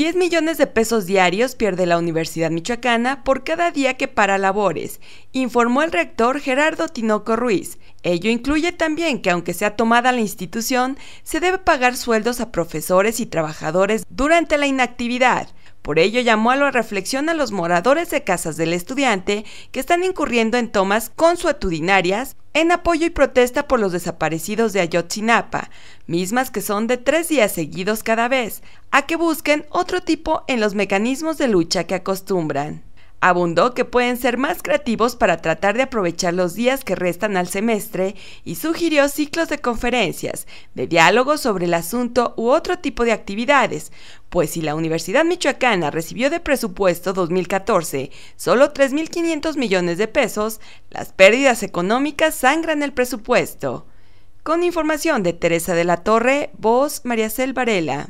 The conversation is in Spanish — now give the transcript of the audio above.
10 millones de pesos diarios pierde la Universidad Michoacana por cada día que para labores, informó el rector Gerardo Tinoco Ruiz. Ello incluye también que aunque sea tomada la institución, se debe pagar sueldos a profesores y trabajadores durante la inactividad. Por ello llamó a la reflexión a los moradores de casas del estudiante que están incurriendo en tomas consuetudinarias en apoyo y protesta por los desaparecidos de Ayotzinapa, mismas que son de tres días seguidos cada vez, a que busquen otro tipo en los mecanismos de lucha que acostumbran. Abundó que pueden ser más creativos para tratar de aprovechar los días que restan al semestre y sugirió ciclos de conferencias, de diálogos sobre el asunto u otro tipo de actividades, pues si la Universidad Michoacana recibió de presupuesto 2014 solo 3.500 millones de pesos, las pérdidas económicas sangran el presupuesto. Con información de Teresa de la Torre, voz María Cel Varela.